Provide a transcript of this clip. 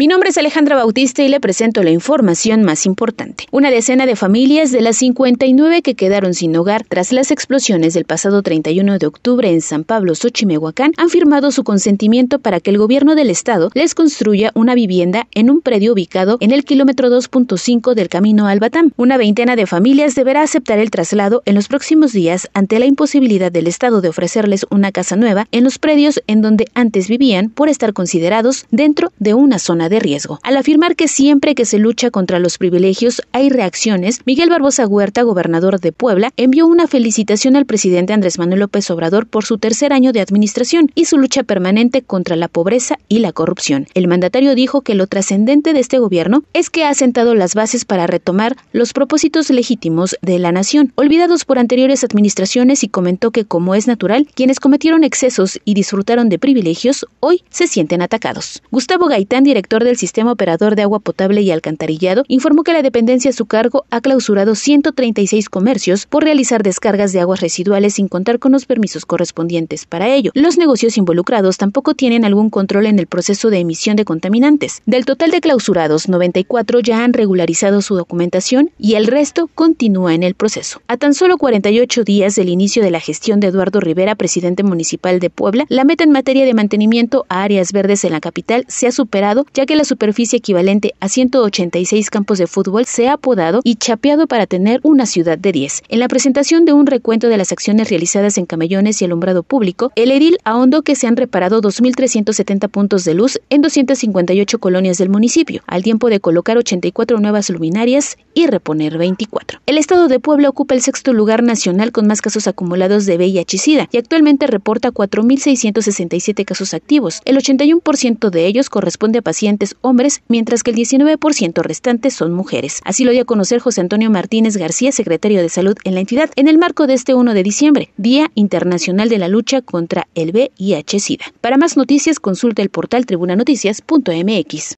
Mi nombre es Alejandra Bautista y le presento la información más importante. Una decena de familias de las 59 que quedaron sin hogar tras las explosiones del pasado 31 de octubre en San Pablo, Xochimehuacán, han firmado su consentimiento para que el gobierno del estado les construya una vivienda en un predio ubicado en el kilómetro 2.5 del camino Albatán. Una veintena de familias deberá aceptar el traslado en los próximos días ante la imposibilidad del estado de ofrecerles una casa nueva en los predios en donde antes vivían por estar considerados dentro de una zona de riesgo. Al afirmar que siempre que se lucha contra los privilegios hay reacciones, Miguel Barbosa Huerta, gobernador de Puebla, envió una felicitación al presidente Andrés Manuel López Obrador por su tercer año de administración y su lucha permanente contra la pobreza y la corrupción. El mandatario dijo que lo trascendente de este gobierno es que ha sentado las bases para retomar los propósitos legítimos de la nación, olvidados por anteriores administraciones y comentó que como es natural, quienes cometieron excesos y disfrutaron de privilegios hoy se sienten atacados. Gustavo Gaitán, director del Sistema Operador de Agua Potable y Alcantarillado, informó que la dependencia a su cargo ha clausurado 136 comercios por realizar descargas de aguas residuales sin contar con los permisos correspondientes para ello. Los negocios involucrados tampoco tienen algún control en el proceso de emisión de contaminantes. Del total de clausurados, 94 ya han regularizado su documentación y el resto continúa en el proceso. A tan solo 48 días del inicio de la gestión de Eduardo Rivera, presidente municipal de Puebla, la meta en materia de mantenimiento a áreas verdes en la capital se ha superado ya que la superficie equivalente a 186 campos de fútbol se ha podado y chapeado para tener una ciudad de 10. En la presentación de un recuento de las acciones realizadas en camellones y alumbrado público, el edil ahondó que se han reparado 2.370 puntos de luz en 258 colonias del municipio, al tiempo de colocar 84 nuevas luminarias y reponer 24. El estado de Puebla ocupa el sexto lugar nacional con más casos acumulados de VIH y SIDA y actualmente reporta 4.667 casos activos. El 81% de ellos corresponde a pacientes hombres, mientras que el 19% restante son mujeres. Así lo dio a conocer José Antonio Martínez García, secretario de Salud en la entidad, en el marco de este 1 de diciembre, Día Internacional de la Lucha contra el VIH-Sida. Para más noticias, consulta el portal tribunanoticias.mx.